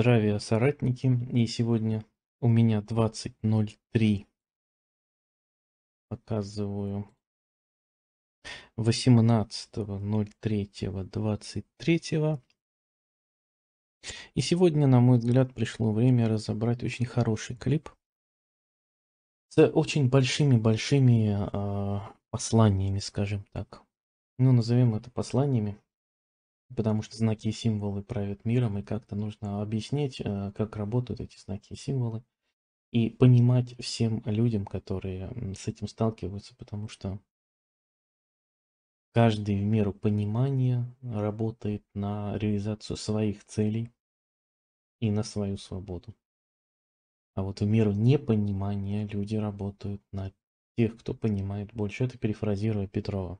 Здравия, соратники! И сегодня у меня 20.03. Показываю 18.03.23. И сегодня, на мой взгляд, пришло время разобрать очень хороший клип с очень большими-большими э, а, посланиями, скажем так. Ну, назовем это посланиями потому что знаки и символы правят миром, и как-то нужно объяснить, э, как работают эти знаки и символы, и понимать всем людям, которые с этим сталкиваются, потому что каждый в меру понимания работает на реализацию своих целей и на свою свободу. А вот в меру непонимания люди работают на тех, кто понимает больше. Это перефразируя Петрова.